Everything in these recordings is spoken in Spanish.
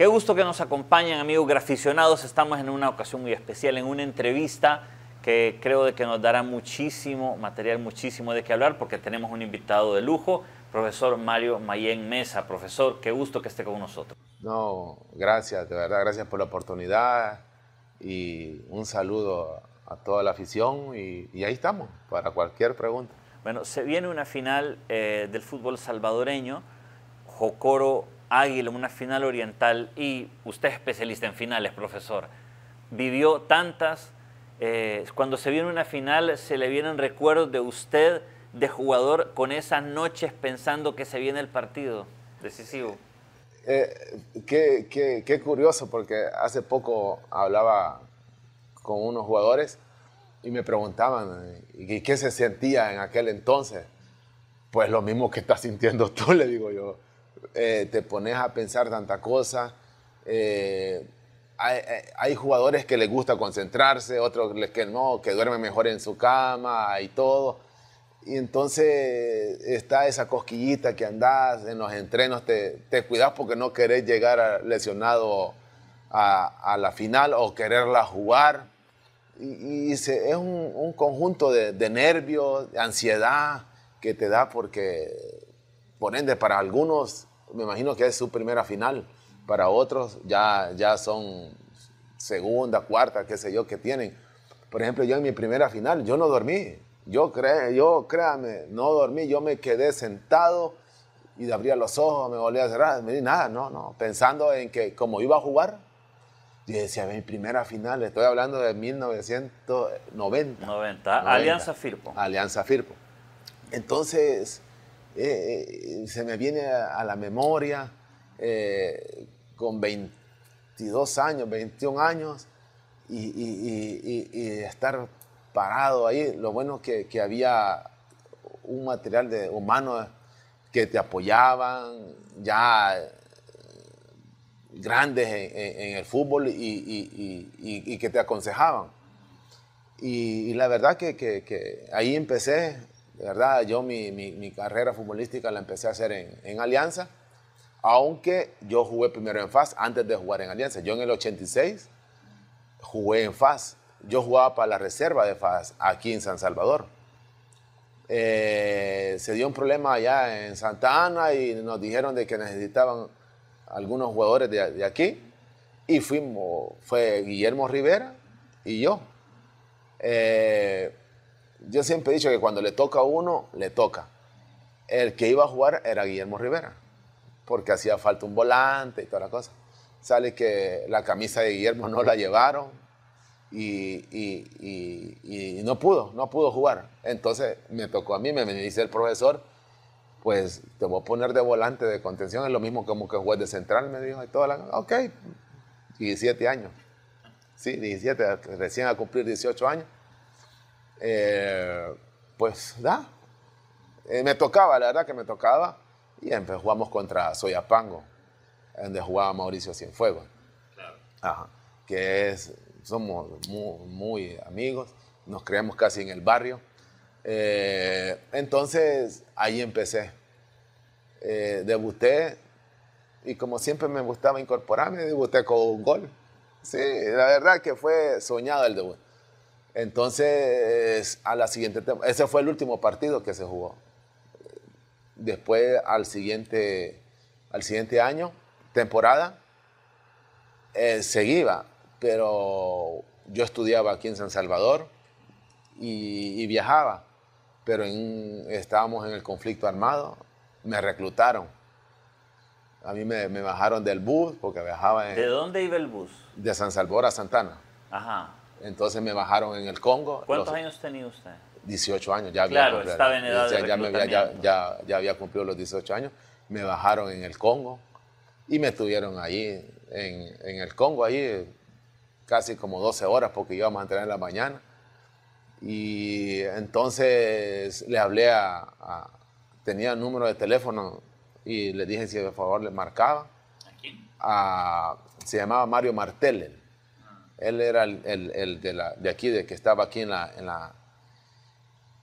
Qué gusto que nos acompañen, amigos graficionados. Estamos en una ocasión muy especial, en una entrevista que creo de que nos dará muchísimo material, muchísimo de qué hablar, porque tenemos un invitado de lujo, profesor Mario Mayén Mesa. Profesor, qué gusto que esté con nosotros. No, gracias, de verdad, gracias por la oportunidad y un saludo a toda la afición y, ahí estamos para cualquier pregunta. Bueno, se viene una final eh, del fútbol salvadoreño, Jocoro Águila, una final oriental, y usted es especialista en finales, profesor, vivió tantas, eh, cuando se viene una final se le vienen recuerdos de usted, de jugador, con esas noches pensando que se viene el partido decisivo. Eh, qué, curioso, porque hace poco hablaba con unos jugadores y me preguntaban, eh, ¿y qué se sentía en aquel entonces? Pues lo mismo que estás sintiendo tú, le digo yo. Eh, te pones a pensar tanta cosa. Eh, eh, hay, jugadores que les gusta concentrarse, otros les que no, que duermen mejor en su cama y todo. Y entonces está esa cosquillita que andás en los entrenos, te, cuidas porque no querés llegar lesionado a, la final o quererla jugar. Y, es un, conjunto de, de, nervios, de ansiedad que te da porque, por ende, para algunos me imagino que es su primera final. Para otros ya, ya son segunda, cuarta, qué sé yo, que tienen. Por ejemplo, yo en mi primera final, yo no dormí. Yo, cre yo créame, no dormí, yo me quedé sentado y abría los ojos, me volvía a cerrar, me di nada, no, no, pensando en que como iba a jugar, yo decía, mi primera final, estoy hablando de 1990. 90. Alianza Firpo. Alianza Firpo. Entonces, eh, se me viene a, la memoria eh, con 22 años, 21 años y, estar parado ahí. Lo bueno que, había un material de humanos que te apoyaban, ya eh, grandes en, el fútbol y, que te aconsejaban. Y, la verdad que ahí empecé de verdad, yo mi, mi, carrera futbolística la empecé a hacer en, Alianza, aunque yo jugué primero en FAS antes de jugar en Alianza. Yo en el 86 jugué en FAS. Yo jugaba para la reserva de FAS aquí en San Salvador. Eh, se dio un problema allá en Santa Ana y nos dijeron de que necesitaban algunos jugadores de, aquí y fuimos, fue Guillermo Rivera y yo. Eh, yo siempre he dicho que cuando le toca a uno, le toca. El que iba a jugar era Guillermo Rivera, porque hacía falta un volante y toda la cosa. Sale que la camisa de Guillermo no la llevaron y, no pudo, no pudo jugar. Entonces me tocó a mí, me dice el profesor, pues te voy a poner de volante de contención, es lo mismo como que juez de central, me dijo, y toda la ok, 17 años, sí, 17, recién a cumplir 18 años. Eh, pues da. Eh, me tocaba, la verdad que me tocaba. Y empezamos jugamos contra Soyapango, donde jugaba Mauricio Cienfuegos. Que es, somos muy, amigos, nos creemos casi en el barrio. Eh, entonces ahí empecé. debuté y como siempre me gustaba incorporarme, debuté con un gol. Sí, la verdad que fue soñado el debut. Entonces, a la siguiente, ese fue el último partido que se jugó. Después, al siguiente, al siguiente año, temporada, eh, seguía, pero yo estudiaba aquí en San Salvador y, viajaba, pero estábamos en el conflicto armado, me reclutaron. A mí me, me bajaron del bus porque viajaba en... ¿De dónde iba el bus? De San Salvador a Santana. Ajá. Entonces me bajaron en el Congo. ¿Cuántos años tenía usted? 18 años, ya había, cumplido, ya, había, cumplido los 18 años. Me bajaron en el Congo y me estuvieron ahí, en, el Congo, ahí eh, casi como 12 horas porque íbamos a entrenar en la mañana. Y entonces le hablé a, tenía el número de teléfono y le dije si por favor le marcaba. ¿A quién? se llamaba Mario Martel, él era el, de, la, de, aquí, de que estaba aquí en la...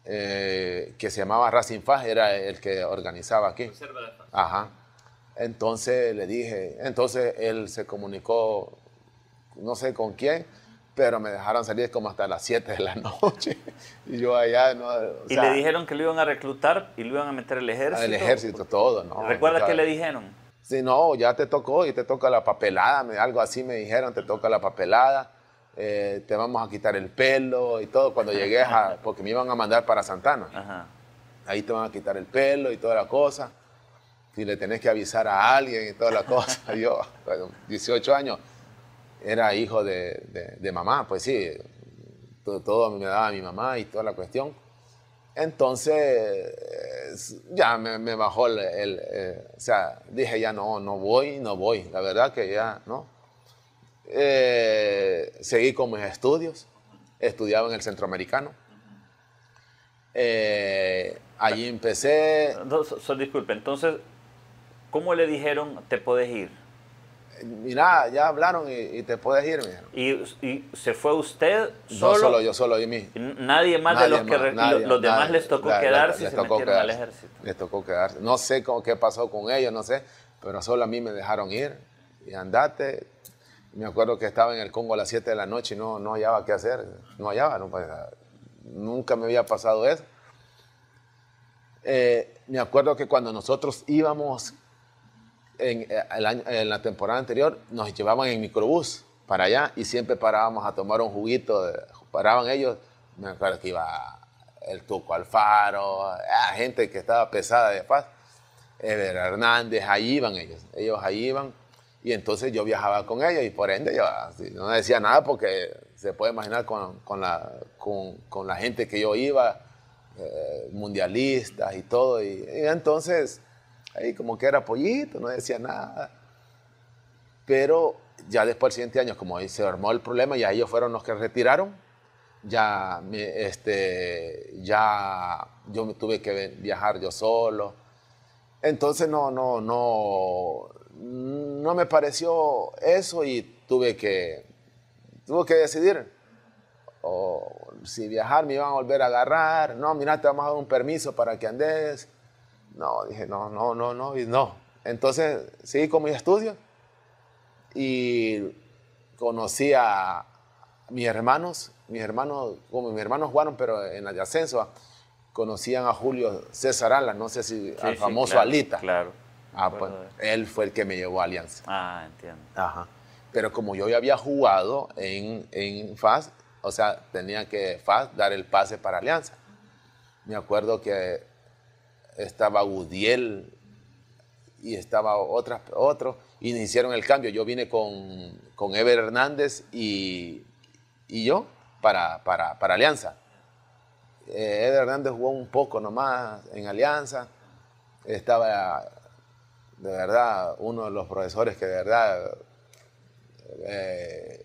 Eh, que se llamaba Racing era el que organizaba aquí. Ajá. Entonces le dije, entonces él se comunicó, no sé con quién, pero me dejaron salir como hasta las 7 de la noche. Y yo allá. y le dijeron que lo iban a reclutar y lo iban a meter al ejército. Al ejército, todo, ¿no? ¿Recuerda qué le dijeron? Sí, no, ya te tocó y te toca la papelada, algo así me dijeron, te toca la papelada, eh, te vamos a quitar el pelo y todo, cuando llegué a, porque me iban a mandar para Santana. Ahí te van a quitar el pelo y toda la cosa. Si le tenés que avisar a alguien y toda la cosa. Yo, 18 años, era hijo de, mamá, pues sí, todo, todo me daba mi mamá y toda la cuestión. Entonces, ya me, bajó el, eh, o sea, dije ya no, no voy, no voy, la verdad que ya no. Eh, seguí con mis estudios, estudiaba en el centroamericano. Eh, allí empecé. No, disculpe, entonces, ¿cómo le dijeron te puedes ir? mira, ya hablaron y, te puedes ir, ¿Y, ¿Y, se fue usted solo? No solo, yo solo, y mí. Nadie más de los que los, demás les tocó quedarse les tocó quedarse, al tocó quedarse. No sé cómo, qué pasó con ellos, no sé, pero solo a mí me dejaron ir y andate. Me acuerdo que estaba en el Congo a las 7 de la noche y no, no hallaba qué hacer, no hallaba, pues, nunca me había pasado eso. Eh, me acuerdo que cuando nosotros íbamos en, eh, en, la temporada anterior nos llevaban en microbús para allá y siempre parábamos a tomar un juguito. paraban ellos, me acuerdo que iba el Tuco Alfaro, ah, gente que estaba pesada de paz, Ever Hernández, ahí iban ellos, ellos ahí iban. Y entonces yo viajaba con ellos y por ende yo no decía nada porque se puede imaginar con, con, la, con, con la gente que yo iba, eh, mundialistas y todo. y entonces ahí como que era pollito, no decía nada. Pero ya después del siguiente año, como ahí se armó el problema, y ellos fueron los que retiraron, ya, este, ya yo me tuve que viajar yo solo. Entonces no, no, no, no me pareció eso y tuve que, tuve que decidir. si viajar me iban a volver a agarrar, no, mira, te vamos a dar un permiso para que andes. No, dije, no, no, no, no, y no. Entonces, sí, con mi estudio Y conocí a mis hermanos, mis hermanos, como mis hermanos jugaron, pero en la ascenso, conocían a Julio César Alas, no sé si al famoso Alita. Claro. Ah, pues él fue el que me llevó a Alianza. Ah, entiendo. Ajá. Pero como yo ya había jugado en, en FAS, o sea, tenía que FAS dar el pase para Alianza. Me acuerdo que estaba Gudiel y estaba otras, otros, iniciaron el cambio. Yo vine con, con Ever Hernández y, yo para, para, Alianza. Eh, Ever Hernández jugó un poco nomás en Alianza. Estaba, de verdad, uno de los profesores que de verdad... Eh,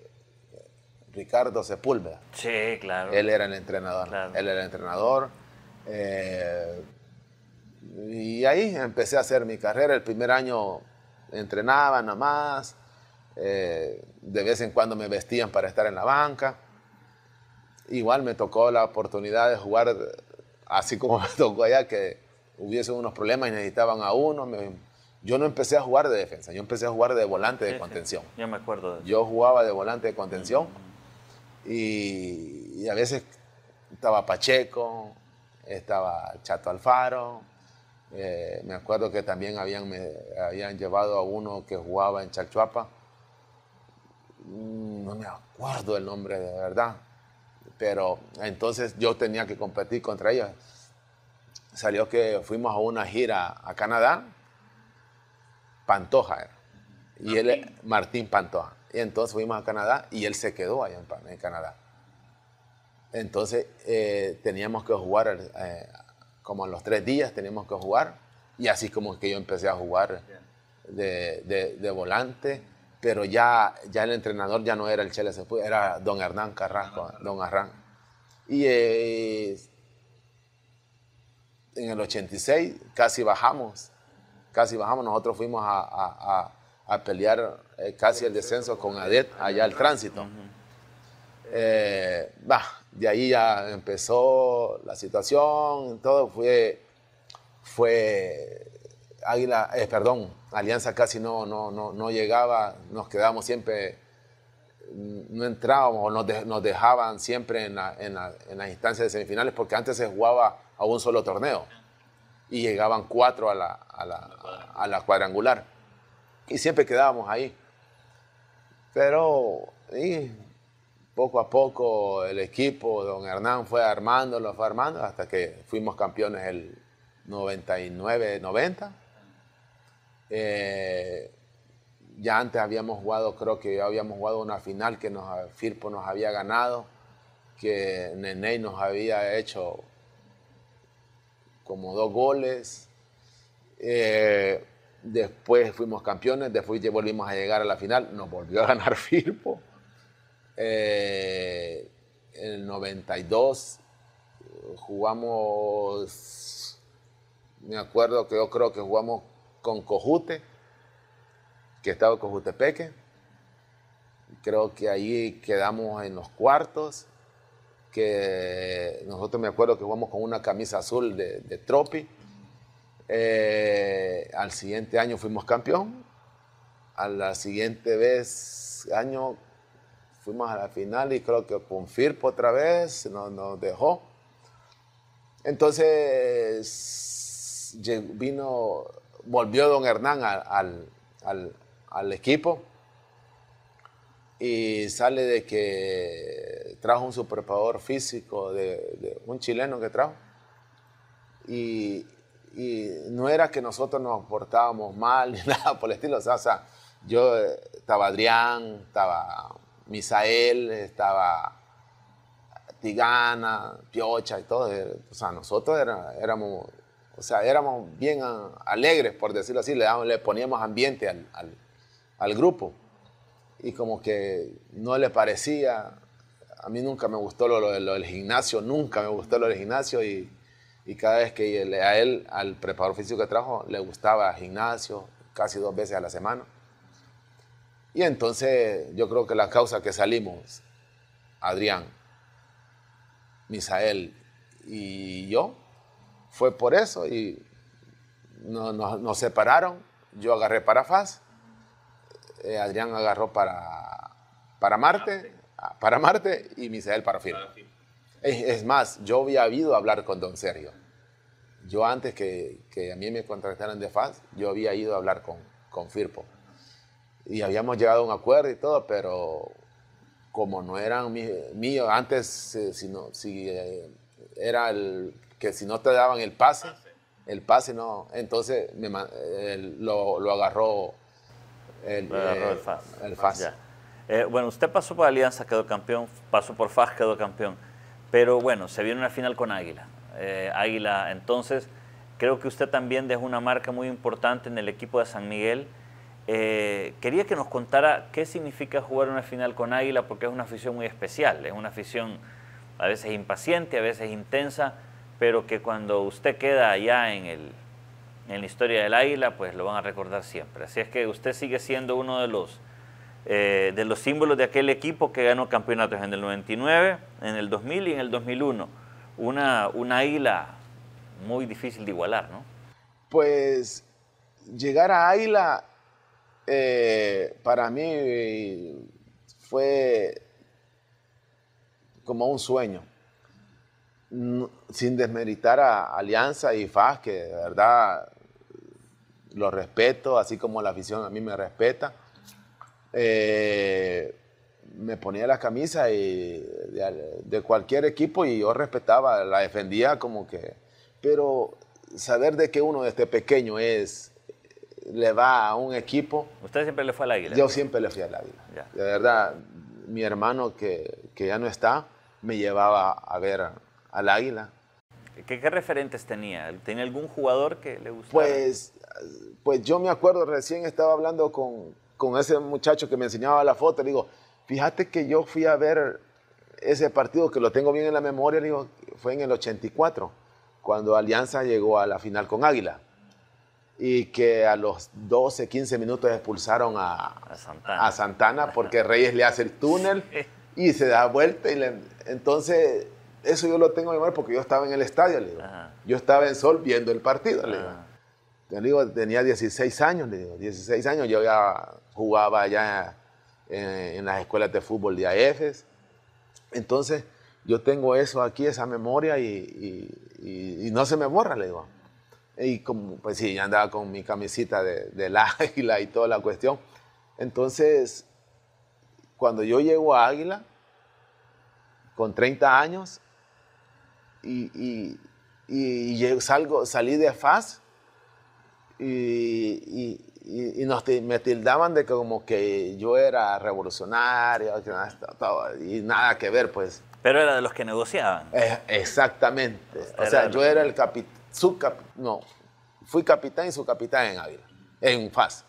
Ricardo Sepúlveda. Sí, claro. Él era el entrenador. Él era el entrenador. Eh, y ahí empecé a hacer mi carrera. El primer año entrenaba nada más, eh, de vez en cuando me vestían para estar en la banca. Igual me tocó la oportunidad de jugar, así como me tocó allá, que hubiese unos problemas y necesitaban a uno. yo no empecé a jugar de defensa, yo empecé a jugar de volante de contención. Ya me acuerdo. De eso. Yo jugaba de volante de contención y a veces estaba Pacheco, estaba Chato Alfaro, eh, me acuerdo que también habían, me, habían llevado a uno que jugaba en Chalchuapa. Mm, no me acuerdo el nombre de verdad. Pero entonces yo tenía que competir contra ellos. Salió que fuimos a una gira a Canadá. Pantoja era. Y él, Martín Pantoja. Y entonces fuimos a Canadá y él se quedó allá en, Canadá. Entonces eh, teníamos que jugar eh, como en los tres días tenemos que jugar. Y así como que yo empecé a jugar de, volante, pero ya, ya el entrenador ya no era el Chele Sepúlveda, era don Hernán Carrasco, don arrán Y eh, en el 86 casi bajamos, casi bajamos, nosotros fuimos a, pelear eh, casi el descenso con ADET allá al tránsito. Eh, de ahí ya empezó la situación, todo fue, fue Águila, eh, perdón, Alianza casi no, no, llegaba, nos quedábamos siempre, mm, no entrábamos, nos, nos dejaban siempre en, en, las instancias de semifinales porque antes se jugaba a un solo torneo y llegaban cuatro a la, a la, a la cuadrangular y siempre quedábamos ahí. Pero poco a poco el equipo, don Hernán fue armando, lo fue armando, hasta que fuimos campeones el 99-90. Eh, ya antes habíamos jugado, creo que ya habíamos jugado una final que Firpo nos había ganado, que Nene nos había hecho como dos goles. Eh, después fuimos campeones, después volvimos a llegar a la final, nos volvió a ganar Firpo. Eh, en el 92 jugamos, me acuerdo que yo creo que jugamos con Cojute, que estaba Cojutepeque. Creo que ahí quedamos en los cuartos, que nosotros me acuerdo que jugamos con una camisa azul de, Tropi. Eh, al siguiente año fuimos campeón. A la siguiente vez, año Fuimos a la final y creo que con otra vez nos, nos dejó. Entonces vino, volvió don Hernán al, al, equipo y sale de que trajo un superpador físico, de, un chileno que trajo. Y, no era que nosotros nos portábamos mal ni nada por el estilo. Sasa. yo eh, estaba Adrián, estaba Misael, estaba Tigana, Piocha y todo. Eh, o sea, nosotros éramos, o sea, éramos bien alegres, por decirlo así, le, le poníamos ambiente al, grupo. Y como que no le parecía, a mí nunca me gustó lo, del gimnasio, nunca me gustó lo del gimnasio y, cada vez que a él, al preparador físico que trajo, le gustaba gimnasio casi dos veces a la semana. Y entonces yo creo que la causa que salimos, Adrián, Misael y yo, fue por eso y nos, separaron. Yo agarré para FAS, eh, Adrián agarró para, para Marte, para Marte y Misael para Firpo. Es, más, yo había ido a hablar con don Sergio. Yo antes que, a mí me contrataran de FAS, yo había ido a hablar con, con Firpo y habíamos llegado a un acuerdo y todo, pero como no eran míos, antes eh, si, eh, era el que si no te daban el pase, el pase no, entonces me, lo, agarró el, eh, FAS. bueno, usted pasó por Alianza, quedó campeón, pasó por FAS, quedó campeón, pero bueno, se viene una final con Águila. Águila, entonces creo que usted también dejó una marca muy importante en el equipo de San Miguel eh, quería que nos contara qué significa jugar una final con Águila, porque es una afición muy especial, es una afición a veces impaciente, a veces intensa, pero que cuando usted queda allá en, el, en la historia del Águila, pues lo van a recordar siempre. Así es que usted sigue siendo uno de los, eh, de los símbolos de aquel equipo que ganó campeonatos en el 99, en el 2000 y en el 2001. Una, una Águila muy difícil de igualar, ¿no? Pues llegar a Águila eh, para mí eh, fue como un sueño, sin desmeritar a Alianza y FAS, que de verdad los respeto, así como la afición a mí me respeta. Eh, me ponía la camisa de, cualquier equipo y yo respetaba, la defendía como que... Pero saber de que uno desde pequeño es le va a un equipo. ¿Usted siempre le fue al águila? Yo siempre le fui al águila. De verdad, mi hermano que, que, ya no está, me llevaba a ver al águila. ¿Qué, ¿Qué, referentes tenía? ¿Tenía algún jugador que le gustaba? Pues, pues yo me acuerdo, recién estaba hablando con, con ese muchacho que me enseñaba la foto, le digo, fíjate que yo fui a ver ese partido que lo tengo bien en la memoria, digo, fue en el 84, cuando Alianza llegó a la final con Águila y que a los 12, 15 minutos expulsaron a, a, Santana. porque Reyes le hace el túnel y se da vuelta. Y entonces, eso yo lo tengo en memoria porque yo estaba en el estadio, le digo. Yo estaba en Sol viendo el partido, le digo. tenía 16 años, le digo, 16 años, yo ya jugaba allá en, las escuelas de fútbol de AFES. Entonces, yo tengo eso aquí, esa memoria, y, y no se me borra, le digo. Y como, pues sí, andaba con mi camisita de, del águila y toda la cuestión. Entonces, cuando yo llego a Águila, con 30 años, y, y, y, salgo, salí de FAS, y, y nos, me tildaban de que como que yo era revolucionario, y nada que ver, pues. Pero era de los que negociaban. Eh, exactamente. o sea, yo era el capitán no, fui capitán y capitán en Ávila, en FAS.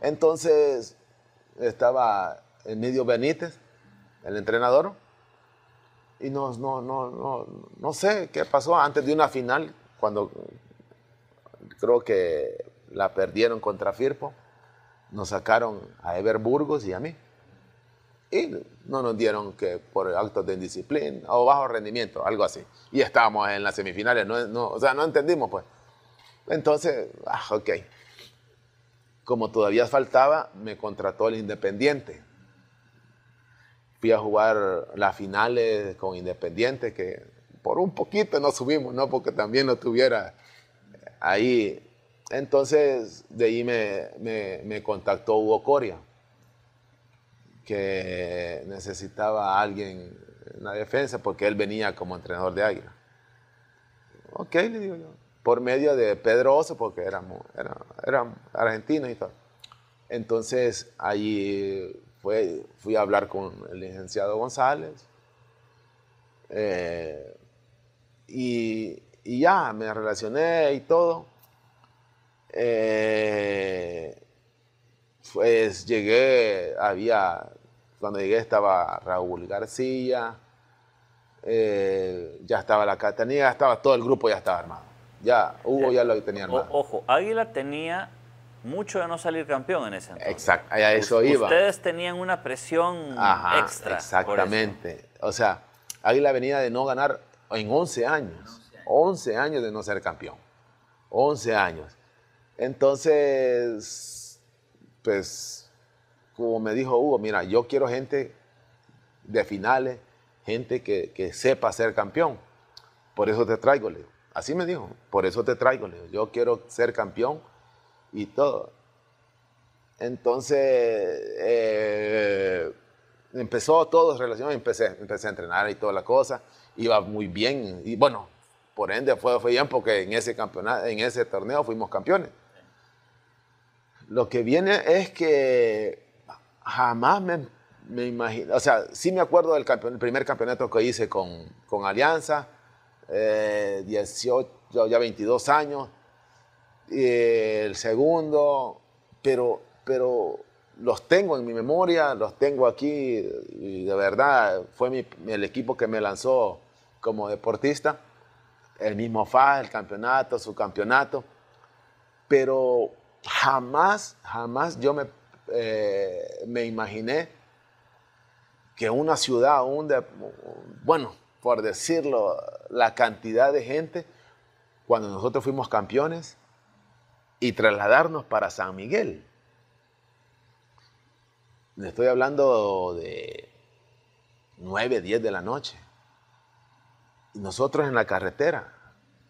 Entonces estaba Emilio Benítez, el entrenador, y no, no, no, no, no sé qué pasó antes de una final, cuando creo que la perdieron contra Firpo, nos sacaron a Ever Burgos y a mí y no nos dieron que por actos de indisciplina o bajo rendimiento, algo así. Y estábamos en las semifinales, no, no, o sea, no entendimos pues. Entonces, ah, ok. Como todavía faltaba, me contrató el Independiente. Fui a jugar las finales con Independiente, que por un poquito no subimos, ¿no? Porque también no tuviera ahí. Entonces, de ahí me, me, me contactó Hugo Coria que necesitaba alguien en la defensa porque él venía como entrenador de Águila. Ok, le digo yo. Por medio de Pedro Oso, porque éramos, era y todo. Entonces, allí fue, fui a hablar con el licenciado González. Eh, y, ya, me relacioné y todo. Eh, pues llegué, había cuando llegué estaba Raúl García, eh, ya estaba la Catanía, estaba todo el grupo, ya estaba armado. Ya, Hugo eh, ya, lo tenía armado. ojo, Águila tenía mucho de no salir campeón en ese entonces. Exacto, a eso iba. Ustedes tenían una presión extra. Exactamente. O sea, Águila venía de no ganar en 11 años. 11 años de no ser campeón. 11 años. Entonces, pues como me dijo Hugo, mira, yo quiero gente de finales, gente que, sepa ser campeón. Por eso te traigo, Leo. Así me dijo, por eso te traigo, Leo. Yo quiero ser campeón y todo. Entonces, eh, empezó todo relaciones empecé, empecé a entrenar y toda la cosa, iba muy bien y bueno, por ende fue, fue bien porque en ese campeonato, en ese torneo fuimos campeones. Lo que viene es que jamás me, imagino, o sea, sí me acuerdo del primer campeonato que hice con, Alianza, 18, eh, ya 22 años, el segundo, pero, pero los tengo en mi memoria, los tengo aquí y de verdad fue el equipo que me lanzó como deportista, el mismo FA, el campeonato, su campeonato, pero jamás, jamás yo me eh, me imaginé que una ciudad un bueno, por decirlo, la cantidad de gente, cuando nosotros fuimos campeones, y trasladarnos para San Miguel. Le estoy hablando de 9, 10 de la noche. Y nosotros en la carretera.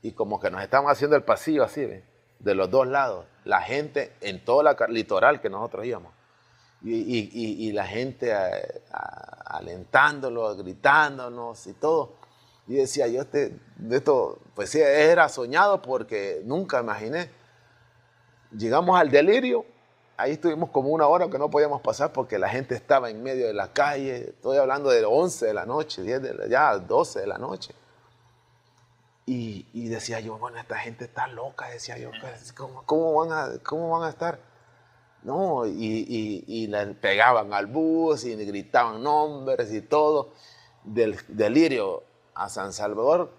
Y como que nos estamos haciendo el pasillo así, ¿ves? de los dos lados, la gente en todo el litoral que nosotros íbamos. Y, la gente eh, alentándolo, gritándonos y todo. Y decía, yo este, esto, pues sí, era soñado porque nunca imaginé. Llegamos al delirio, ahí estuvimos como una hora que no podíamos pasar porque la gente estaba en medio de la calle, estoy hablando de 11 de la noche, 10 ya 12 de la noche. Y, decía yo, bueno, esta gente está loca, decía yo, ¿cómo, cómo van, a, cómo van a estar? No, y, y, y le pegaban al bus y le gritaban nombres y todo. Del delirio a San Salvador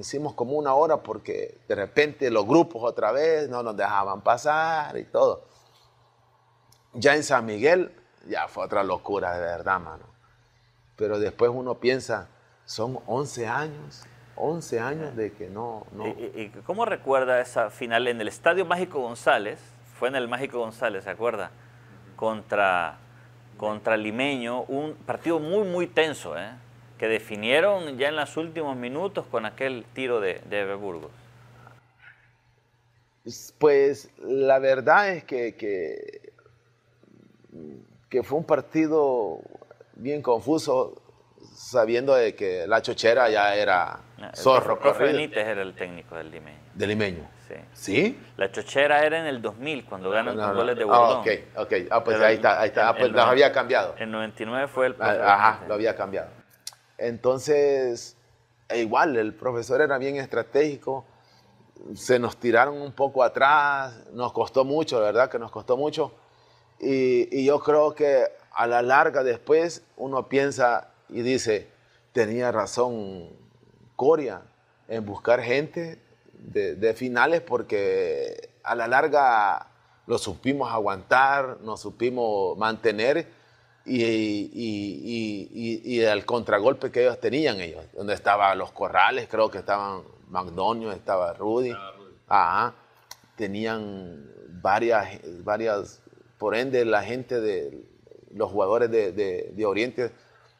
hicimos como una hora porque de repente los grupos otra vez no nos dejaban pasar y todo. Ya en San Miguel, ya fue otra locura de verdad, mano. Pero después uno piensa, son 11 años 11 años ah. de que no... ¿Y, cómo recuerda esa final en el Estadio Mágico González? Fue en el Mágico González, ¿se acuerda? Contra, contra Limeño, un partido muy, muy tenso, ¿eh? que definieron ya en los últimos minutos con aquel tiro de, de Burgos. Pues la verdad es que, que, que fue un partido bien confuso sabiendo de que la chochera ya era zorro. Profe Benítez era el técnico del limeño. ¿Del limeño? Sí. La chochera era en el 2000 cuando ganan los goles de Bordón. Ah, ok, Ah, pues ahí está, ahí está. Ah, pues los había cambiado. En 99 fue el ah, Ajá, lo había cambiado. Entonces, e igual, el profesor era bien estratégico. Se nos tiraron un poco atrás, nos costó mucho, la verdad que nos costó mucho. y yo creo que a la larga después uno piensa y dice, tenía razón Coria en buscar gente de, finales porque a la larga lo supimos aguantar, nos supimos mantener y, y, el contragolpe que ellos tenían ellos, donde estaban los corrales, creo que estaban Magnoño, estaba Rudy. Tenían varias, varias, por ende la gente de los jugadores de Oriente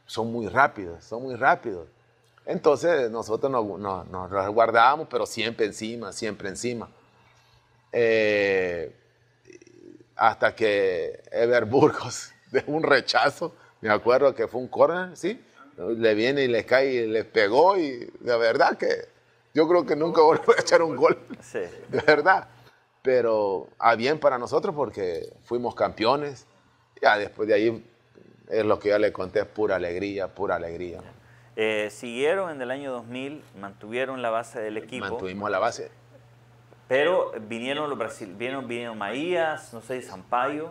son muy rápidos, son muy rápidos. Entonces nosotros nos, nos, guardábamos, pero siempre encima, siempre encima. Eh, hasta que Ever Burgos de un rechazo, me acuerdo que fue un corner, ¿sí? Le viene y le cae y le pegó y de verdad que yo creo que nunca volvió a echar un gol, sí. de verdad. Pero a ah, bien para nosotros porque fuimos campeones. Ya después de ahí es lo que yo le conté, es pura alegría, pura alegría. Eh, siguieron en el año 2000, mantuvieron la base del equipo. Mantuvimos la base. Pero vinieron los Brasil, vinieron, vinieron Maías, no sé, Sampaio.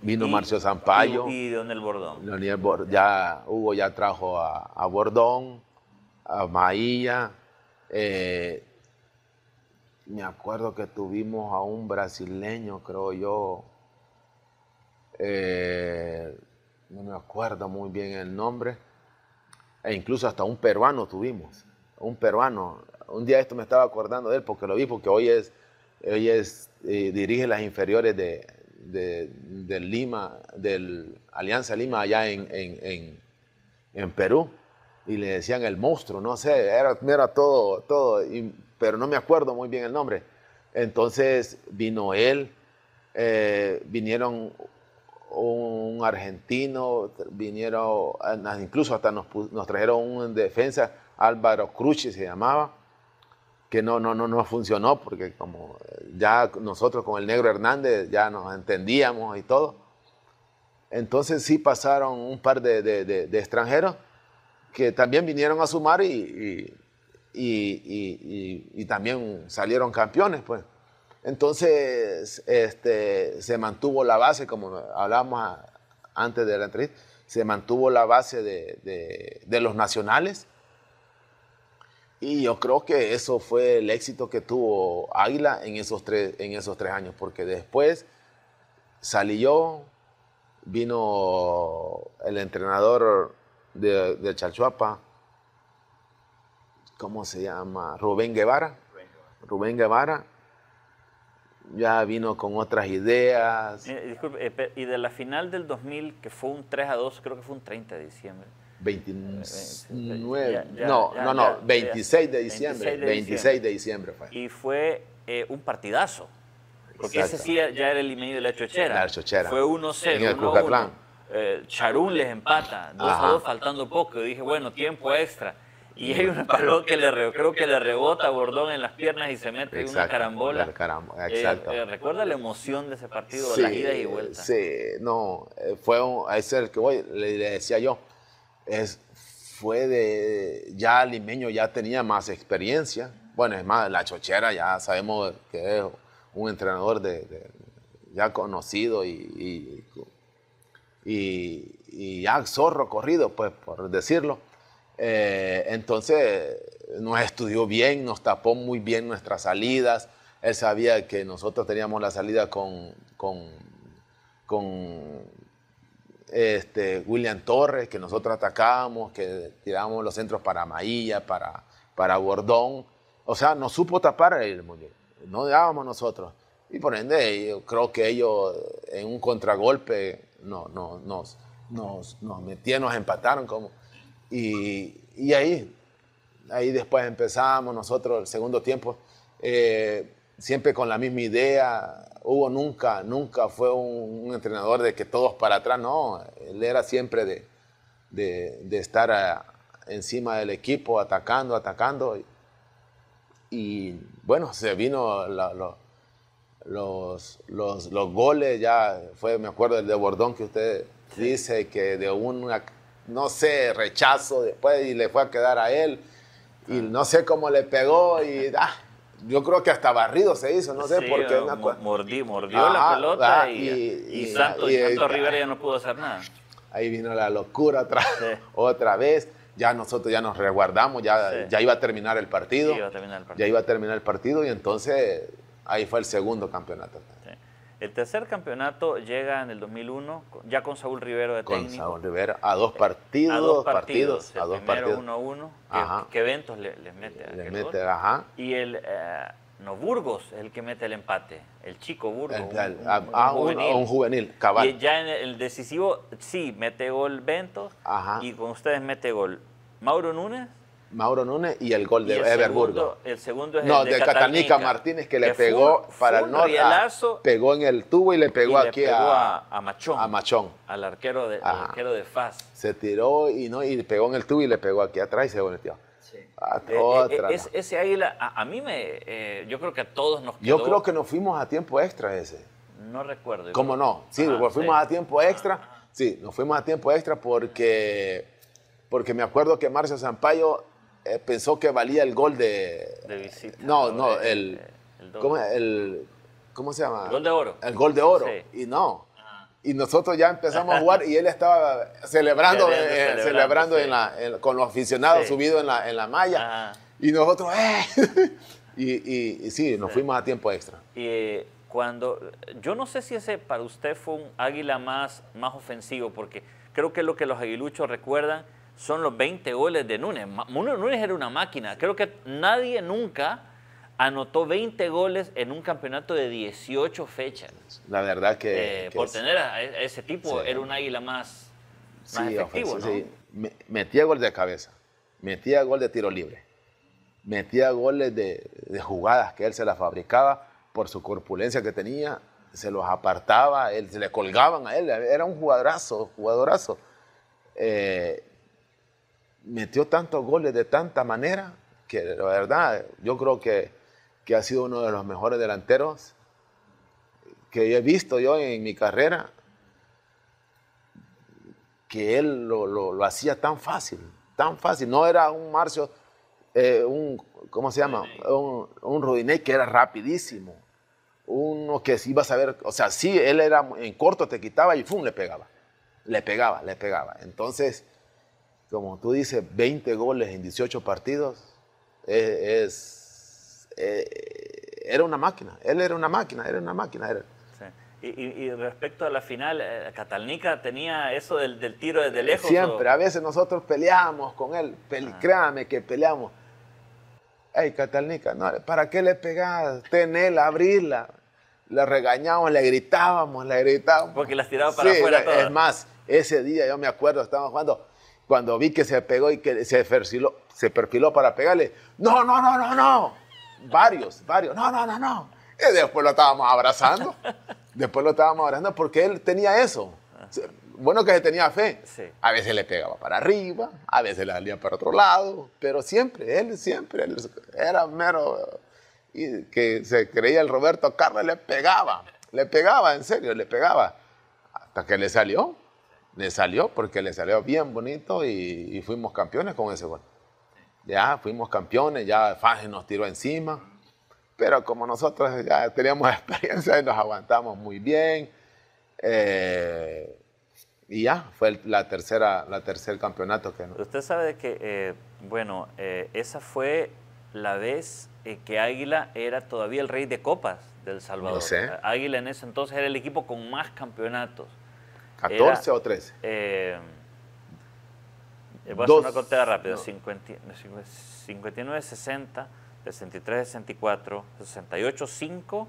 Vino Marcio Sampaio. Y, y Donel Bordón. Bordón. Ya, Hugo ya trajo a, Bordón, a Maía. Eh, me acuerdo que tuvimos a un brasileño, creo yo. Eh, no me acuerdo muy bien el nombre, e incluso hasta un peruano tuvimos, un peruano. Un día esto me estaba acordando de él porque lo vi, porque hoy es, hoy es eh, dirige las inferiores de, de, de Lima, del Alianza Lima allá en, Perú, y le decían el monstruo, no sé, era, era todo, todo, pero no me acuerdo muy bien el nombre. Entonces vino él, eh, vinieron un argentino, vinieron, eh, incluso hasta nos, trajeron un defensa, Álvaro Cruce se llamaba, que no, no, no, no funcionó porque como eh, ya nosotros con el negro Hernández ya nos entendíamos y todo. Entonces sí pasaron un par de, de, extranjeros que también vinieron a sumar y, y, y también salieron campeones, pues. Entonces, este, se mantuvo la base, como hablábamos antes de la entrevista, se mantuvo la base de, los nacionales. Y yo creo que eso fue el éxito que tuvo Águila en esos tres, en esos años, porque después salí yo, vino el entrenador de, de Chalchuapa, ¿cómo se llama? Rubén Guevara. Rubén Guevara ya vino con otras ideas. Eh, disculpe, eh, y de la final del 2000, que fue un 3 a 2, creo que fue un 30 de diciembre. 29, no, no, no, 26 de diciembre. 26 de, diciembre. fue. Y fue eh, un partidazo. Porque ese sí ya era el medio de la chochera. La chochera. Fue 1-0. En el Cucatlán. Charún les empata, 2 a 2 faltando poco. dije, bueno, tiempo extra y hay una palo que le, creo que le rebota a Bordón en las piernas y se mete en una carambola. Eh, exacto. Eh, ¿Recuerda la emoción de ese partido, de la y vuelta Sí, no, eh, fue un, ese el que hoy le, decía yo, es, fue de, ya Limeño ya tenía más experiencia, bueno, es más, la chochera ya sabemos que es un entrenador de, ya conocido y, y ya zorro corrido, pues por decirlo eh, entonces nos estudió bien, nos tapó muy bien nuestras salidas. Él sabía que nosotros teníamos la salida con, con, este, William Torres, que nosotros atacábamos, que tirábamos los centros para Mailla, para, para Bordón. O sea, nos supo tapar el No dábamos nosotros. Y por ende, yo creo que ellos en un contragolpe no, nos, nos, nos nos empataron como y, ahí, ahí después empezamos nosotros el segundo tiempo, eh, siempre con la misma idea. Hubo nunca, nunca fue un, entrenador de que todos para atrás, no, él era siempre de, estar encima del equipo, atacando, atacando. Y, bueno, se vino los, los, goles, ya fue, me acuerdo, el de Bordón que usted dice, que de una no sé, rechazo después y le fue a quedar a él. Y no sé cómo le pegó y ah, yo creo que hasta barrido se hizo, no sé por qué. Mordí, mordió la pelota ah, y, y, Rivera ya no pudo hacer nada. Ahí vino la locura otra, vez. Ya nosotros ya nos resguardamos, ya, ya Iba a terminar el partido. Ya iba a terminar el partido y entonces ahí fue el segundo campeonato. El tercer campeonato llega en el 2001, ya con Saúl Rivero de técnico. Con Saúl Rivero, a dos eh, partidos. A dos partidos. a dos primero 1-1, que, Ventos le, les mete. A les mete, ajá. Y el... Eh, no, Burgos es el que mete el empate. El chico Burgos. un, ah, ah, un, juvenil. un, cabal. Y ya en el decisivo, sí, mete gol Ventos Ajá. Y con ustedes mete gol Mauro Núñez Mauro Núñez y el gol de el segundo es de, de Martínez que le pegó para el norte. Ah, pegó en el tubo y le pegó aquí a, a, Machón, a, Machón. Al arquero de, arquero de Faz. Se tiró y no y pegó en el tubo y le pegó aquí atrás y se volvió. Sí. Eh, eh, eh, ese águila, a, mí me. yo creo que a todos nos Yo creo que nos fuimos a tiempo extra ese. No recuerdo. ¿Cómo no? Sí, fuimos a tiempo extra. Sí, nos fuimos a tiempo extra porque. Porque me acuerdo que Marcio Sampaio eh, pensó que valía el gol de. visita. No, no, el. ¿cómo, se llama? El gol de oro. El gol de oro. Y no. Ah. Y nosotros ya empezamos a jugar y él estaba celebrando, eh, celebrando, con los aficionados subidos en la, en la malla. Y nosotros, ¡eh! y, y, sí, nos fuimos a tiempo extra. Y eh, cuando. Yo no sé si ese para usted fue un águila más, más ofensivo, porque creo que es lo que los aguiluchos recuerdan son los 20 goles de Núñez. Núñez era una máquina. Creo que nadie nunca anotó 20 goles en un campeonato de 18 fechas. La verdad que... Eh, por tener e, a ese tipo era un águila más, efectivo, sí. metía gol de cabeza, metía gol de tiro libre, metía goles de, jugadas que él se las fabricaba por su corpulencia que tenía, se los apartaba, él, se le colgaban a él, era un jugadorazo, jugadorazo. Eh, metió tantos goles de tanta manera que la verdad yo creo que, ha sido uno de los mejores delanteros que he visto yo en mi carrera, que él lo, hacía tan fácil, tan fácil. No era un Marcio, eh, un, ¿cómo se llama? Un, un que era rapidísimo. Uno que iba a saber, o sea, sí, él era en corto, te quitaba y ¡fum! le pegaba. Le pegaba, le pegaba. Entonces, como tú dices, 20 goles en 18 partidos, eh, era una máquina, él era una máquina, era una máquina. Sí. Y, respecto a la final, eh, Catalnica tenía eso del, tiro desde lejos. Siempre, a veces nosotros peleábamos con él, ah. créame que peleamos. Ay, Catalnica, no, ¿para qué le pegás? Tenela, abrirla. la regañábamos, le gritábamos, le gritábamos. Porque las tiraba para afuera. Es más, ese día yo me acuerdo, estábamos jugando cuando vi que se pegó y que se perfiló, para pegarle, no, no, no, no, no. Varios, varios, no, no, no, no. Y después lo estábamos abrazando. Después lo estábamos abrazando porque él tenía eso. Bueno, que se tenía fe. A veces le pegaba para arriba, a veces le salía para otro lado, pero siempre, él siempre era mero. Y que se creía el Roberto Carlos, le pegaba, le pegaba, en serio, le pegaba. Hasta que le salió le salió porque le salió bien bonito y, fuimos campeones con ese gol. Ya fuimos campeones, ya Faje nos tiró encima, pero como nosotros ya teníamos experiencia y nos aguantamos muy bien, eh, y ya, fue la tercera, la tercer campeonato que... Usted sabe que, eh, bueno, eh, esa fue la vez que Águila era todavía el rey de copas del Salvador. Águila en ese entonces era el equipo con más campeonatos. ¿14 o 13? Eh, eh, voy a hacer una rápida. 59, 60, 63, 64, 68, 5,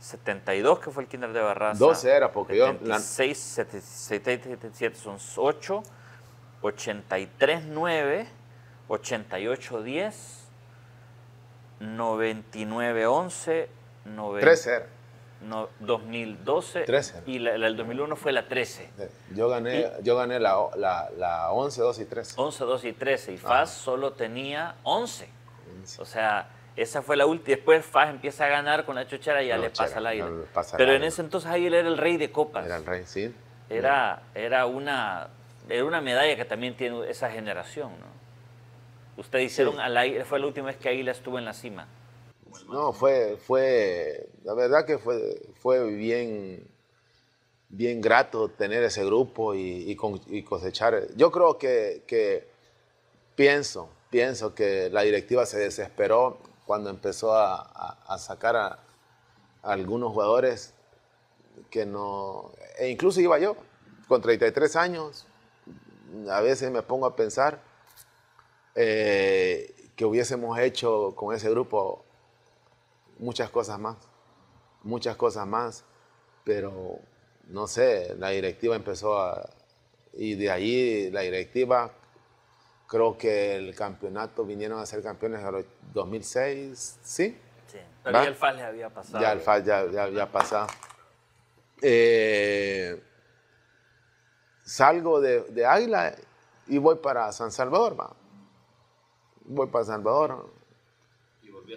72, que fue el kinder de Barraza. 12 era, porque yo... 76, 77 son 8, 83, 9, 88, 10, 99, 11, 90, 13 era. 2012 13. y el 2001 fue la 13. Yo gané, yo gané la, 11, 12 y 13. 11, 12 y 13 y ah. FAS solo tenía 11. O sea, esa fue la última. Después FAS empieza a ganar con la chochera y ya le pasa al aire Pero en ese entonces él era el rey de copas. Era Era, era, una, era una medalla que también tiene esa generación. ¿no? Ustedes hicieron al aire fue la última vez que Águila estuvo en la cima. No, fue, fue, la verdad que fue, fue bien, bien grato tener ese grupo y, cosechar. Yo creo que, pienso, pienso que la directiva se desesperó cuando empezó a, sacar a, algunos jugadores que no, e incluso iba yo, con 33 años, a veces me pongo a pensar eh, que hubiésemos hecho con ese grupo muchas cosas más, muchas cosas más, pero no sé, la directiva empezó a... Y de ahí la directiva, creo que el campeonato vinieron a ser campeones en 2006, ¿sí? Sí, el FAL había pasado. Ya el ya, había pasado. Eh, salgo de, Águila y voy para San Salvador, va. Voy para San Salvador. Y a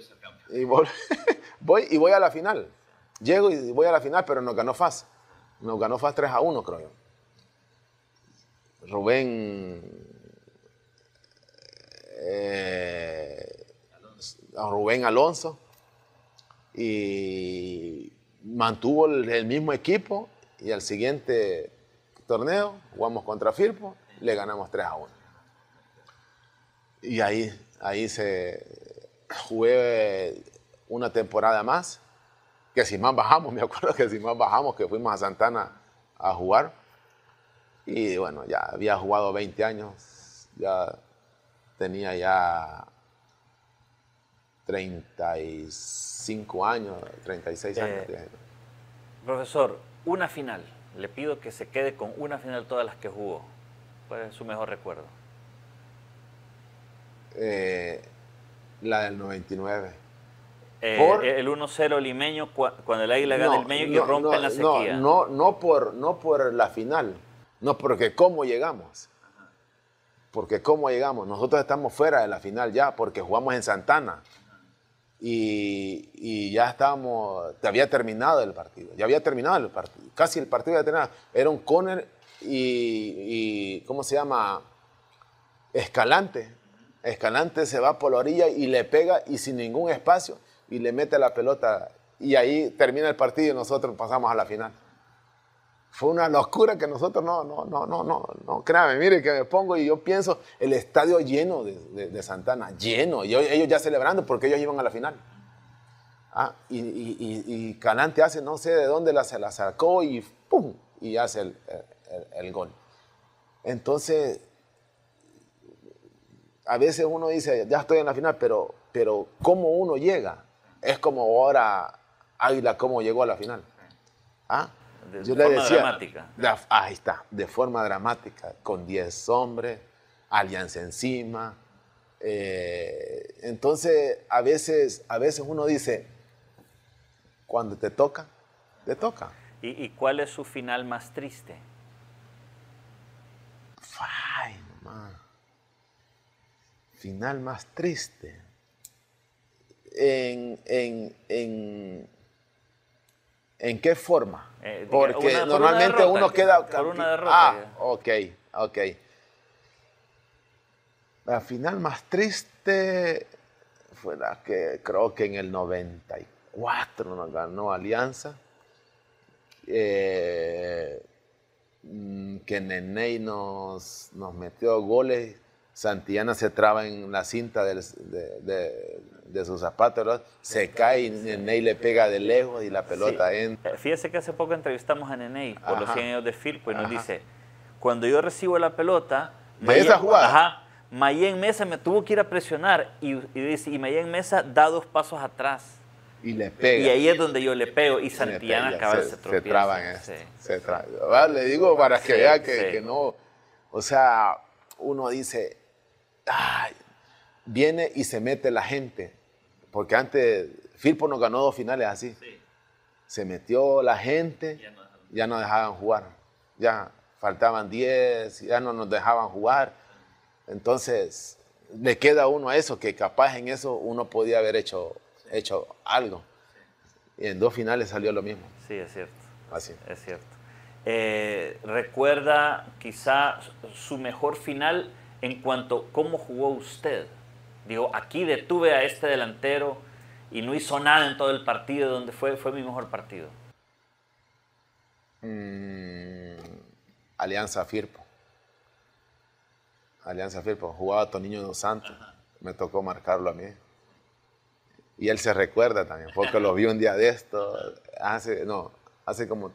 y voy, voy, y voy a la final. Llego y voy a la final, pero nos ganó FAS. Nos ganó FAS 3 a 1, creo yo. Rubén. Eh, Rubén Alonso. Y mantuvo el, mismo equipo. Y al siguiente torneo jugamos contra Firpo, le ganamos 3 a 1. Y ahí, ahí se, jugué una temporada más, que si más bajamos, me acuerdo que si más bajamos, que fuimos a Santana a jugar. Y bueno, ya había jugado 20 años, ya tenía ya 35 años, 36 eh, años. profesor, una final. Le pido que se quede con una final todas las que jugó. ¿Cuál es su mejor recuerdo? Eh, la del 99. Eh, por, el 1-0 limeño cuando el Águila no, gana el que y rompe la sequía. No, no, por, no por la final, no porque cómo llegamos. Porque cómo llegamos. Nosotros estamos fuera de la final ya porque jugamos en Santana. Y, y ya estábamos, había terminado el partido, ya había terminado el partido, casi el partido ya terminado. Era un Conner y, y, ¿cómo se llama? Escalante Escalante se va por la orilla y le pega y sin ningún espacio y le mete la pelota y ahí termina el partido y nosotros pasamos a la final. Fue una locura que nosotros no, no, no, no, no, no, créame, mire que me pongo y yo pienso el estadio lleno de, de, Santana, lleno, y ellos ya celebrando porque ellos iban a la final. Ah, y, y, y, y, hace, no sé de dónde la, se la sacó y ¡pum! Y hace el, el, el gol. Entonces, a veces uno dice, ya estoy en la final, pero, pero cómo uno llega, es como ahora Águila, cómo llegó a la final. ¿Ah? De Yo forma le decía, dramática. ahí está, de forma dramática, con 10 hombres, alianza encima. Eh, entonces, a veces, a veces uno dice, cuando te toca, te toca. ¿Y, cuál es su final más triste? Ay, mamá final más triste. En, en, en, ¿en qué forma? Eh, Porque normalmente uno queda... Por una derrota. Ah, ok, ok. La final más triste fue la que creo que en el 94 nos ganó Alianza. Eh, mm, que Nene nos, nos metió goles Santillana se traba en la cinta de, de, de, sus zapatos, se cae y Nenei le pega de lejos y la pelota entra. Fíjese que hace poco entrevistamos a Nenei por los 100 años de Phil, pues nos dice, cuando yo recibo la pelota... ¿De esa jugada? Ajá, Mayen Mesa me tuvo que ir a presionar y, dice, y Mayen Mesa da dos pasos atrás. Y le pega. Y ahí es donde yo le pego y Santillana acaba de se, se traban. Se ah, Le digo para que vea que, que no... O sea, uno dice, viene y se mete la gente. Porque antes Firpo nos ganó dos finales así. Se metió la gente, ya no, dejaban jugar. Ya faltaban 10, ya no nos dejaban jugar. Entonces, le queda uno a eso, que capaz en eso uno podía haber hecho, hecho algo. Y en dos finales salió lo mismo. Sí, es cierto. Es cierto. Eh, ¿Recuerda quizá su mejor final? en cuanto a cómo jugó usted. Digo, aquí detuve a este delantero y no hizo nada en todo el partido, donde fue, fue mi mejor partido. Mm, Alianza Firpo. Alianza Firpo. Jugaba Toniño Dos Santos. Me tocó marcarlo a mí. Y él se recuerda también, porque lo vi un día de esto. Hace, no, hace como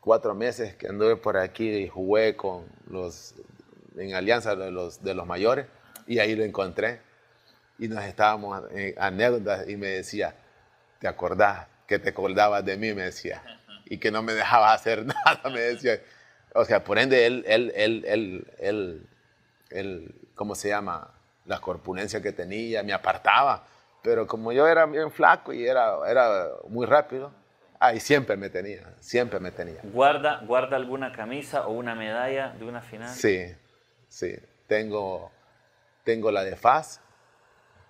cuatro meses que anduve por aquí y jugué con los en Alianza de los, de los Mayores, y ahí lo encontré. Y nos estábamos en eh, anécdotas y me decía, ¿te acordás que te acordabas de mí? Me decía, y que no me dejabas hacer nada, me decía. O sea, por ende, él, él, él, él, él, ¿cómo se llama? La corpulencia que tenía, me apartaba. Pero como yo era bien flaco y era, era muy rápido, ahí siempre me tenía, siempre me tenía. ¿Guarda, ¿Guarda alguna camisa o una medalla de una final? Sí, Sí, tengo, tengo la de Faz,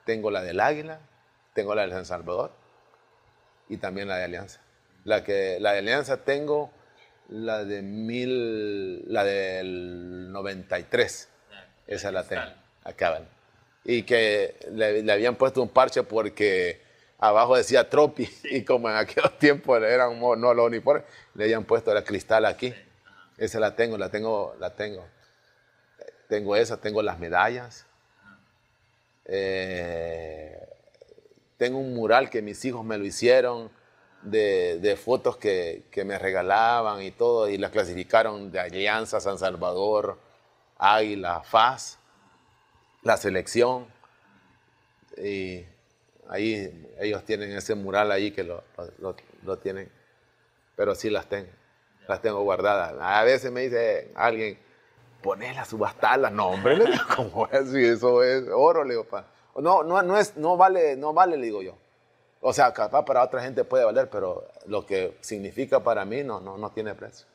tengo la del Águila, tengo la de San Salvador y también la de Alianza. La, que, la de Alianza tengo la de mil, la del 93. Esa la tengo. Acaban. Y que le, habían puesto un parche porque abajo decía Tropi. Y como en aquellos tiempos eran no los uniformes, le habían puesto la cristal aquí. Esa la tengo, la tengo, la tengo. Tengo esas, tengo las medallas. Eh, tengo un mural que mis hijos me lo hicieron de, fotos que, me regalaban y todo, y las clasificaron de Alianza, San Salvador, Águila, FAS, la selección. Y ahí ellos tienen ese mural ahí que lo, tienen, pero sí las tengo, las tengo guardadas. A veces me dice alguien, ponerla, subastarla. No, hombre, como eso es oro, le digo, No, no, no, es, no, vale, no vale, digo yo. O sea, capaz para otra gente puede valer, pero lo que significa para mí no, no, no tiene precio.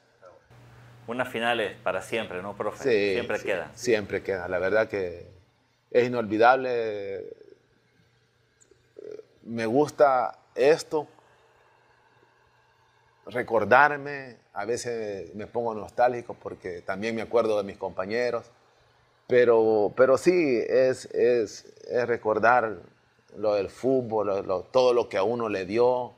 Unas finales para siempre, ¿no, profe? siempre queda. Siempre queda. La verdad que es inolvidable. Me gusta esto recordarme, a veces me pongo nostálgico porque también me acuerdo de mis compañeros, pero, pero sí, es, recordar lo del fútbol, todo lo que a uno le dio,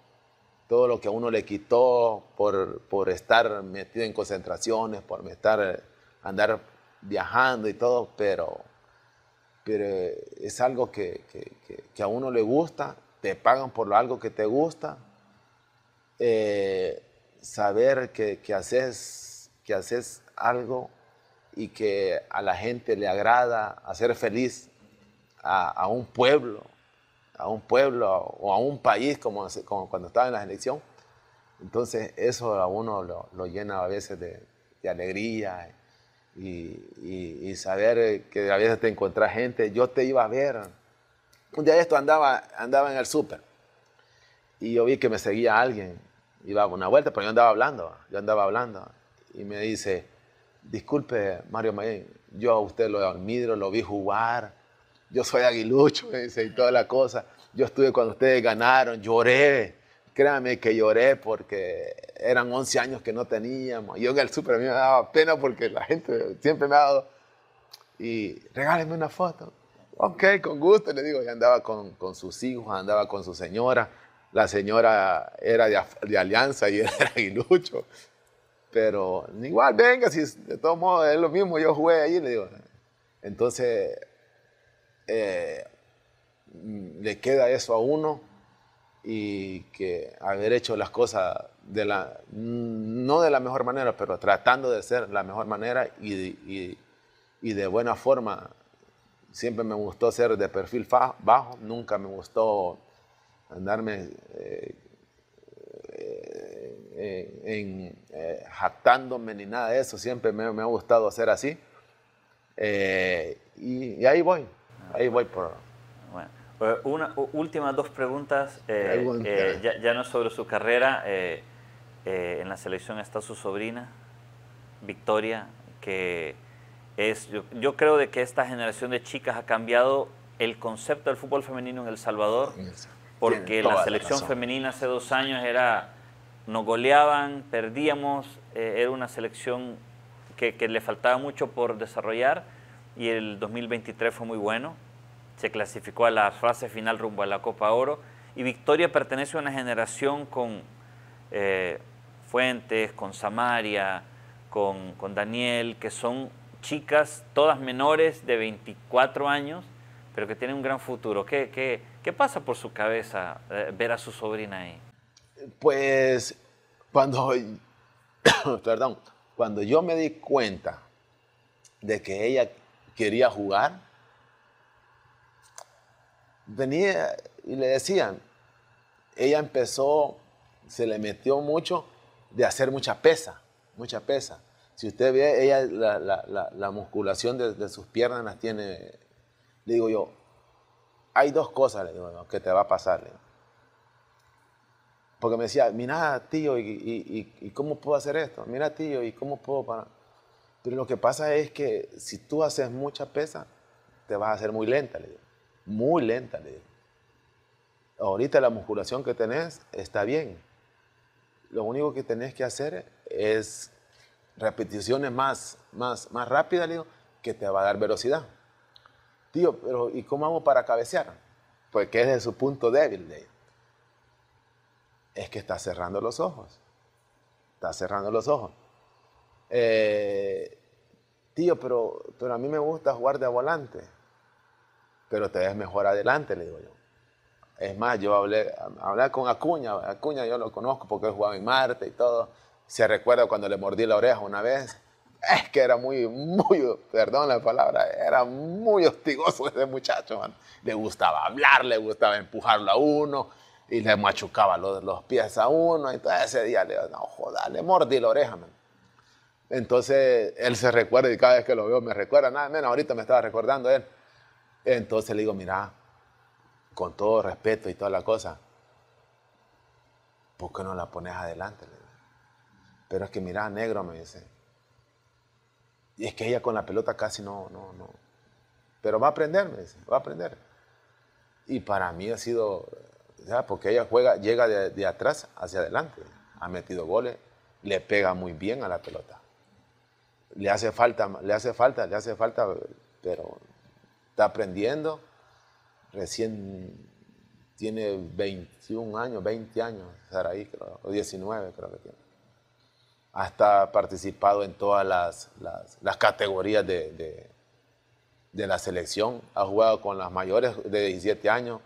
todo lo que a uno le quitó por, estar metido en concentraciones, por estar, andar viajando y todo, pero, pero es algo que, que a uno le gusta, te pagan por algo que te gusta eh, saber que, que, haces, que haces algo y que a la gente le agrada hacer feliz a, a un pueblo, a un pueblo o a un país como, cuando estaba en la elección. Entonces eso a uno lo, llena a veces de, alegría y, saber que a veces te encontrás gente. Yo te iba a ver. Un día esto andaba, andaba en el súper y yo vi que me seguía alguien iba a una vuelta, pero yo andaba hablando, yo andaba hablando. Y me dice, disculpe, Mario Mayén, yo a usted lo admiro, lo vi jugar, yo soy aguilucho, dice, y toda la cosa. Yo estuve cuando ustedes ganaron, lloré, créame que lloré porque eran 11 años que no teníamos. Yo en el súper a mí me daba pena porque la gente siempre me ha dado, y regálenme una foto. Ok, con gusto, le digo, y andaba con, con sus hijos, andaba con su señora la señora era de, Alianza y él era aguilucho. Pero igual, venga, si de todos modos es lo mismo, yo jugué ahí, le digo. Entonces, eh, le queda eso a uno y que haber hecho las cosas de la, no de la mejor manera, pero tratando de ser la mejor manera y, y de buena forma. Siempre me gustó ser de perfil bajo, nunca me gustó andarme eh, eh, eh, en, jactándome ni nada de eso, siempre me, ha gustado hacer así. Y, ahí voy, ahí voy por... Pues una, últimas dos preguntas, ya, ya, no sobre su carrera, en la selección está su sobrina, Victoria, que es, yo, creo de que esta generación de chicas ha cambiado el concepto del fútbol femenino en El Salvador porque la selección femenina hace dos años era, nos goleaban, perdíamos, eh, era una selección que, le faltaba mucho por desarrollar y el 2023 fue muy bueno, se clasificó a la fase final rumbo a la Copa Oro y Victoria pertenece a una generación con eh, Fuentes, con Samaria, con, con Daniel, que son chicas, todas menores de 24 años, pero que tiene un gran futuro. ¿Qué, qué, qué pasa por su cabeza eh, ver a su sobrina ahí? Pues cuando, perdón, cuando yo me di cuenta de que ella quería jugar, venía y le decían, ella empezó, se le metió mucho de hacer mucha pesa, mucha pesa. Si usted ve, ella la, la, musculación de, de sus piernas las tiene le digo yo, hay dos cosas, que te va a pasar. Porque me decía, mira, tío, y, cómo puedo hacer esto? Mira, tío, ¿y cómo puedo para...? Pero lo que pasa es que si tú haces mucha pesa, te vas a hacer muy lenta, le digo. Muy lenta, le digo. Ahorita la musculación que tenés está bien. Lo único que tenés que hacer es repeticiones más, más, más rápidas, le digo, que te va a dar velocidad tío, pero ¿y cómo hago para cabecear? Porque que es su punto débil Es que está cerrando los ojos. Está cerrando los ojos. Eh, tío, pero, a mí me gusta jugar de volante. Pero te ves mejor adelante, le digo yo. Es más, yo hablé, hablé con Acuña. Acuña yo lo conozco porque él jugaba en Marte y todo. Se recuerda cuando le mordí la oreja una vez es que era muy, muy, perdón la palabra, era muy hostigoso ese muchacho, man. Le gustaba hablar, le gustaba empujarlo a uno y le machucaba los, pies a uno. Entonces ese día le no, joda, le mordí la oreja, Entonces él se recuerda y cada vez que lo veo me recuerda, nada menos, ahorita me estaba recordando él. Entonces le digo, mira, con todo respeto y toda la cosa, ¿por qué no la pones adelante? Pero es que mira, negro, me dice y es que ella con la pelota casi no, no, no. Pero va a aprender, me dice, va a aprender. Y para mí ha sido, ya porque ella juega, llega de, atrás hacia adelante, ha metido goles, le pega muy bien a la pelota. Le hace falta, le hace falta, le hace falta, pero está aprendiendo. Recién tiene 21 años, 20 años, Saraí, creo, o 19 creo que tiene hasta participado en todas las, categorías de, de, la selección, ha jugado con las mayores de 17 años,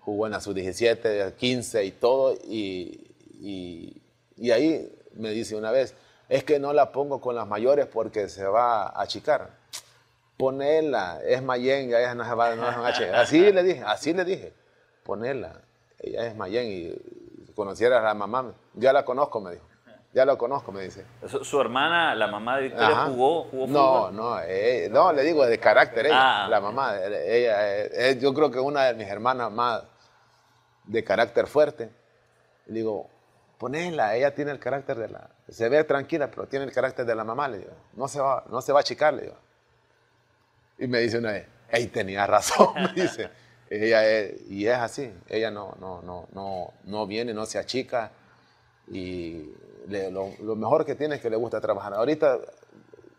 jugó en la sub-17, 15 y todo, y, ahí me dice una vez, es que no la pongo con las mayores porque se va a achicar. Ponela, es Mayen, ya no se va, Así le dije, así le dije, ponela, ella es Mayen y conociera a la mamá, ya la conozco, me dijo ya lo conozco, me dice. Su, hermana, la mamá de Victoria, jugó, jugó fútbol? No, no, eh, no, le digo de carácter ella, ah. la mamá. Eh, ella, eh, yo creo que una de mis hermanas más de carácter fuerte. Le digo, ponela, ella tiene el carácter de la. Se ve tranquila, pero tiene el carácter de la mamá, le digo. No se va, no se va a achicar, le digo. Y me dice una vez, hey, tenía razón, me dice. ella y es así, ella no, no, no, no, no viene, no se achica. Y lo, mejor que tiene es que le gusta trabajar. Ahorita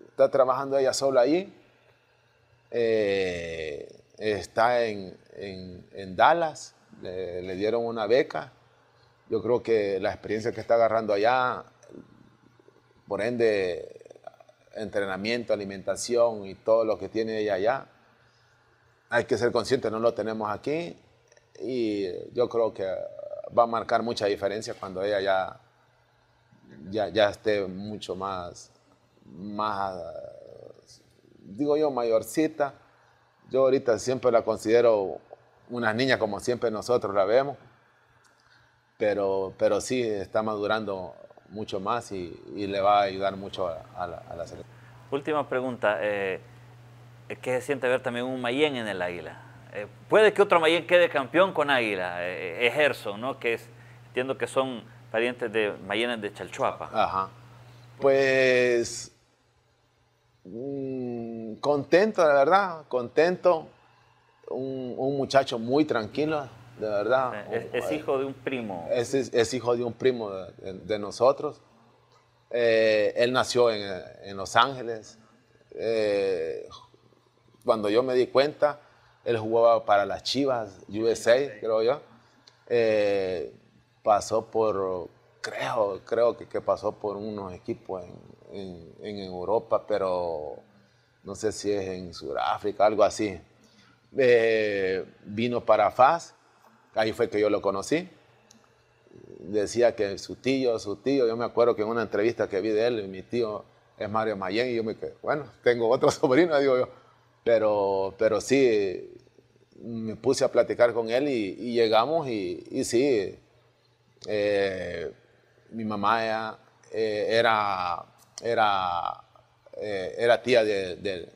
está trabajando ella sola ahí, eh, está en, Dallas, le, dieron una beca. Yo creo que la experiencia que está agarrando allá, por ende, entrenamiento, alimentación y todo lo que tiene ella allá, hay que ser consciente, no lo tenemos aquí. Y yo creo que va a marcar mucha diferencia cuando ella ya ya, ya esté mucho más, más, digo yo, mayorcita. Yo ahorita siempre la considero una niña como siempre nosotros la vemos, pero, pero sí está madurando mucho más y, le va a ayudar mucho a, la, selección. Última pregunta, eh, ¿qué se siente ver también un Mayen en el Águila? Eh, puede que otro Mayen quede campeón con Águila, ejerzo eh, ¿no? que es, entiendo que son parientes de Mayenes de Chalchuapa. Ajá. Pues mm, contento, la verdad, contento. Un, muchacho muy tranquilo, de verdad. Es, hijo de un primo. Es, es, hijo de un primo de, nosotros. Eh, él nació en, Los Ángeles. Eh, cuando yo me di cuenta, él jugaba para las Chivas USA, creo yo. Eh, pasó por, creo, creo que, que pasó por unos equipos en, en, Europa, pero no sé si es en Sudáfrica, algo así. Eh, vino para FAS, ahí fue que yo lo conocí. Decía que su tío, su tío, yo me acuerdo que en una entrevista que vi de él, mi tío es Mario Mayen, y yo me quedé, bueno, tengo otro sobrino, digo yo. Pero, pero sí, me puse a platicar con él y, llegamos y, y sí, eh, mi mamá eh, era, era, eh, era tía del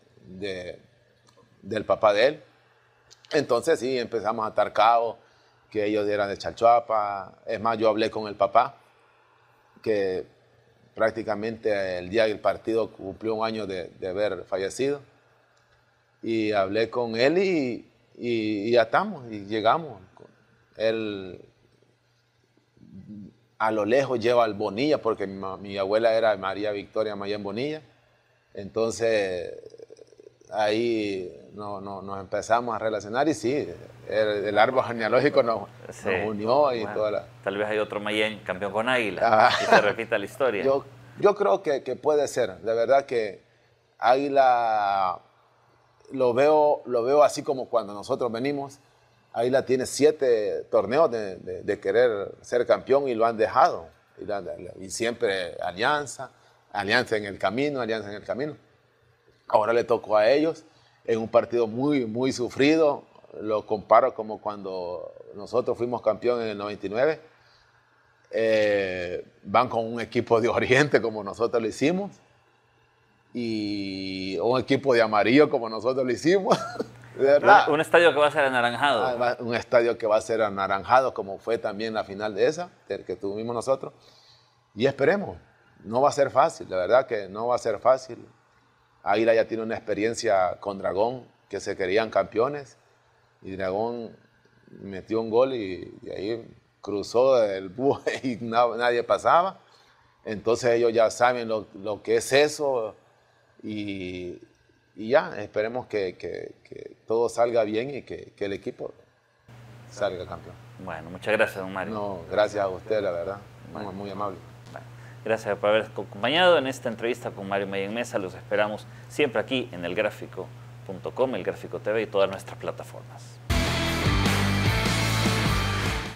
papá de él. Entonces sí, empezamos a atar que ellos eran de Chalchuapa. Es más, yo hablé con el papá, que prácticamente el día del partido cumplió un año de, haber fallecido. Y hablé con él y, y, y atamos y llegamos. Él a lo lejos lleva al Bonilla, porque mi, abuela era María Victoria Mayén Bonilla. Entonces, ahí no, nos empezamos a relacionar y sí, el, árbol genealógico nos, unió y Tal vez hay otro Mayén campeón con Águila y ah. se repita la historia. Yo, creo que, puede ser, de verdad que Águila lo veo, lo veo así como cuando nosotros venimos, Ahí la tiene siete torneos de, querer ser campeón y lo han dejado. Y, siempre alianza, alianza en el camino, alianza en el camino. Ahora le tocó a ellos en un partido muy, muy sufrido. Lo comparo como cuando nosotros fuimos campeón en el 99. Eh, van con un equipo de Oriente como nosotros lo hicimos y un equipo de amarillo como nosotros lo hicimos. Un, estadio que va a ser anaranjado. Ah, un estadio que va a ser anaranjado, como fue también la final de esa, que tuvimos nosotros. Y esperemos, no va a ser fácil, la verdad que no va a ser fácil. Águila ya tiene una experiencia con Dragón, que se querían campeones, y Dragón metió un gol y, ahí cruzó el búho y nadie pasaba. Entonces ellos ya saben lo, lo que es eso y, y ya, esperemos que, todo salga bien y que, el equipo salga campeón. Bueno, muchas gracias, don Mario. No, gracias a usted, la verdad. muy, amable. gracias por haber acompañado en esta entrevista con Mario Mayen Mesa. Los esperamos siempre aquí en elgráfico.com, el Gráfico TV y todas nuestras plataformas.